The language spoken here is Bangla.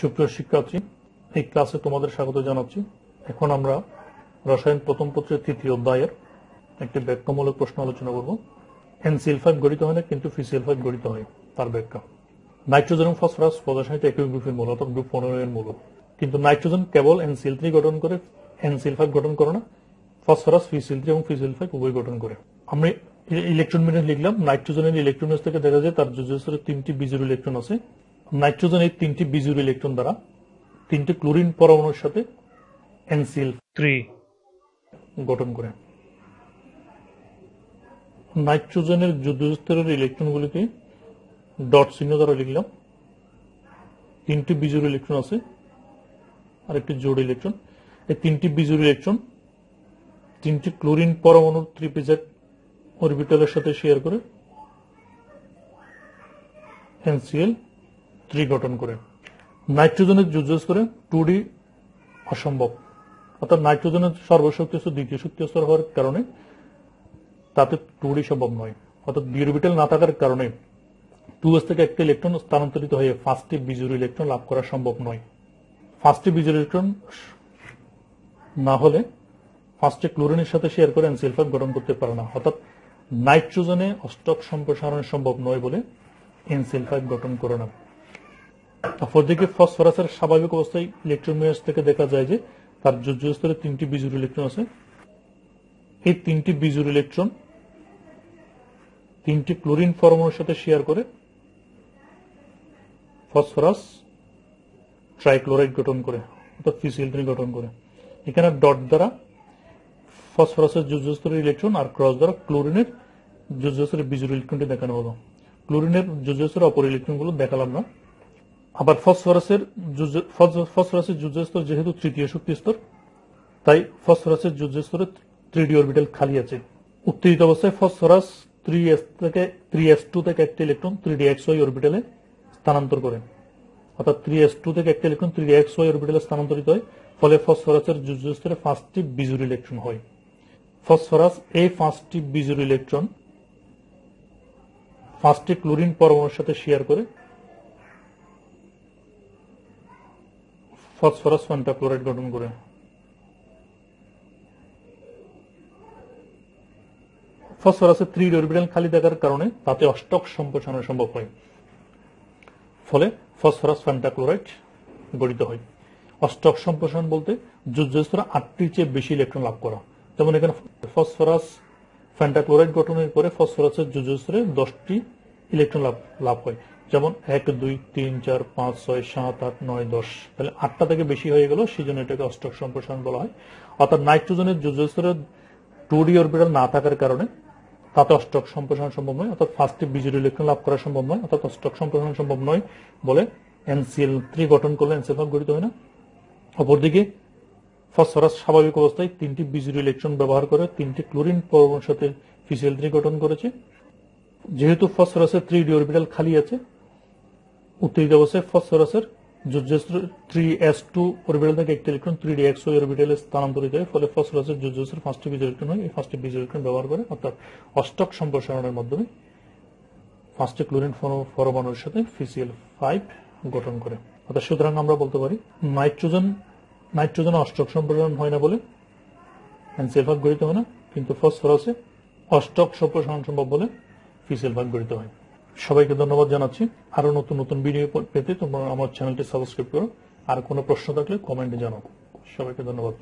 সুপ্রিয় শিক্ষার্থী এই ক্লাসে তোমাদের স্বাগত জানাচ্ছি এখন আমরা রসায়ন প্রথম পত্রের তৃতীয় অধ্যায়ের একটি ব্যাখ্যামূলক প্রশ্ন আলোচনা করব এনসিএল ফাইভ গঠিত হয় না কিন্তু ফিসিএল ফাইভ গঠিত হয় তার ব্যাখ্যা নাইট্রোজেন এবং ফসফরাস প্রদর্শনীতে একই গ্রুপের মূল অর্থাৎ গ্রুপ পনেরো এর মূল কিন্তু নাইট্রোজেন কেবল এনসিএল থ্রি গঠন করে এনসিএল ফাইভ গঠন করে না ফসফরাস ফিসিএল থ্রি এবং ফিসিএল ফাইভ উভয় গঠন করে আমরা ইলেকট্রন মিটার লিখলাম নাইট্রোজেনের ইলেকট্রন থেকে দেখা যায় তার যুজস্তরে তিনটি বীজের ইলেকট্রন আছে নাইট্রোজেন এই তিনটি বিজুর ইলেকট্রন দ্বারা তিনটি ক্লোরিন পরমাণুর সাথে এনসিএল থ্রি গঠন করে নাইট্রোজেনের যুদ্ধস্তরের ইলেকট্রনগুলিকে ডট চিহ্ন দ্বারা লিখলাম তিনটি বিজুর ইলেকট্রন আছে আর একটি জোড় ইলেকট্রন এই তিনটি বিজুর ইলেকট্রন তিনটি ক্লোরিন পরমাণুর ত্রিপিজেট অরবিটালের সাথে শেয়ার করে এনসিএল থ্রি গঠন করে নাইট্রোজেনের যুজ করে টু ডি অসম্ভব অর্থাৎ নাইট্রোজেনের সর্বশক্তি দ্বিতীয় শক্তি স্তর হওয়ার কারণে তাতে টু ডি সম্ভব নয় অর্থাৎ বিউরবিটাল না থাকার কারণে টু এস থেকে একটা ইলেকট্রন স্থানান্তরিত হয়ে ফার্স্টে বিজুরি ইলেকট্রন লাভ করা সম্ভব নয় ফার্স্টে বিজুরি ইলেকট্রন না হলে ফার্স্টে ক্লোরিনের সাথে শেয়ার করে অ্যান্সিলফাইভ গঠন করতে পারে না অর্থাৎ নাইট্রোজেনে অষ্টক সম্প্রসারণ সম্ভব নয় বলে এনসিলফাইভ গঠন করে না অপরদিকে ফসফরাসের স্বাভাবিক অবস্থায় ইলেকট্রন মেয়াস থেকে দেখা যায় যে তার যোজ্য স্তরে তিনটি বিজুর ইলেকট্রন আছে এই তিনটি বিজুর ইলেকট্রন তিনটি ক্লোরিন পরমাণুর সাথে শেয়ার করে ফসফরাস ট্রাইক্লোরাইড গঠন করে অর্থাৎ ফিসিলট্রিন গঠন করে এখানে ডট দ্বারা ফসফরাসের যোজ্যস্তরের ইলেকট্রন আর ক্রস দ্বারা ক্লোরিনের যোজ্যস্তরের বিজুর ইলেকট্রনটি দেখানো হলো ক্লোরিনের যোজ্যস্তরের অপর ইলেকট্রনগুলো দেখালাম না আবার ফসফরাসের ফসফরাসের যুদ্ধ স্তর যেহেতু তৃতীয় শক্তি স্তর তাই ফসফরাসের যুদ্ধ স্তরে থ্রি অরবিটাল খালি আছে উত্তেজিত অবস্থায় ফসফরাস থ্রি এস থেকে থ্রি এস টু থেকে একটি electron three D X Y অরবিটালে স্থানান্তর করে অর্থাৎ থ্রি এস টু থেকে একটি electron three D X Y অরবিটালে স্থানান্তরিত হয় ফলে ফসফরাসের যুদ্ধ স্তরে পাঁচটি বিজুর ইলেকট্রন হয় ফসফরাস এই পাঁচটি বিজুর ইলেকট্রন পাঁচটি ক্লোরিন পরমাণুর সাথে শেয়ার করে ফসফরাস পেন্টাক্লোরাইড গঠন করে ফসফরাসের থ্রি অরবিটাল খালি থাকার কারণে তাতে অষ্টক সম্প্রসারণ সম্ভব হয় ফলে ফসফরাস পেন্টাক্লোরাইড গঠিত হয় অষ্টক সম্প্রসারণ বলতে যুদ্ধস্তরে আটটির চেয়ে বেশি ইলেকট্রন লাভ করা যেমন এখানে ফসফরাস ফ্যান্টাক্লোরাইড গঠনের পরে ফসফরাসের যুদ্ধস্তরে দশটি ইলেকট্রন লাভ লাভ হয় যেমন এক দুই তিন চার পাঁচ ছয় সাত আট নয় দশ তাহলে আটটা থেকে বেশি হয়ে গেল সেই জন্য এটাকে অষ্টক সম্প্রসারণ বলা হয় অর্থাৎ নাইট্রোজেনের যুজস্তরের টুডি ডি অরবিটাল না থাকার কারণে তাতে অষ্টক সম্প্রসারণ সম্ভব নয় অর্থাৎ ফার্স্টে বিজুর ইলেকট্রন লাভ করা সম্ভব নয় অর্থাৎ অষ্টক সম্প্রসারণ সম্ভব নয় বলে এনসিএল থ্রি গঠন করলে এনসিএল ফাইভ গঠিত হয় না অপরদিকে ফসফরাস স্বাভাবিক অবস্থায় তিনটি বিজুর ইলেকট্রন ব্যবহার করে তিনটি ক্লোরিন পরমাণুর সাথে ফিসিএল থ্রি গঠন করেছে যেহেতু ফসফরাসের থ্রি ডি অরবিটাল খালি আছে উত্তেজিত অবস্থায় ফসফরাসের যুজ্জস্ত্র থ্রি এস টু অরবিটাল থেকে একটি ইলেকট্রন থ্রি ডি এক্স অরবিটালে স্থানান্তরিত হয় ফলে ফসফরাসের যুজ্জস্ত্রের পাঁচটি বীজ ইলেকট্রন হয় এই পাঁচটি বীজ ইলেকট্রন ব্যবহার করে অর্থাৎ অষ্টক সম্প্রসারণের মাধ্যমে পাঁচটি ক্লোরিন পরমাণুর সাথে ফিসিএল ফাইভ গঠন করে অর্থাৎ সুতরাং আমরা বলতে পারি নাইট্রোজেন নাইট্রোজেন অষ্টক সম্প্রসারণ হয় না বলে এনসিএল ভাগ গঠিত হয় না কিন্তু ফসফরাসে অষ্টক সম্প্রসারণ সম্ভব বলে ফিসিএল ভাগ গঠিত হয় সবাইকে ধন্যবাদ জানাচ্ছি আরো নতুন নতুন ভিডিও পেতে তোমরা আমার চ্যানেলটি সাবস্ক্রাইব করো আর কোনো প্রশ্ন থাকলে কমেন্টে জানাও সবাইকে ধন্যবাদ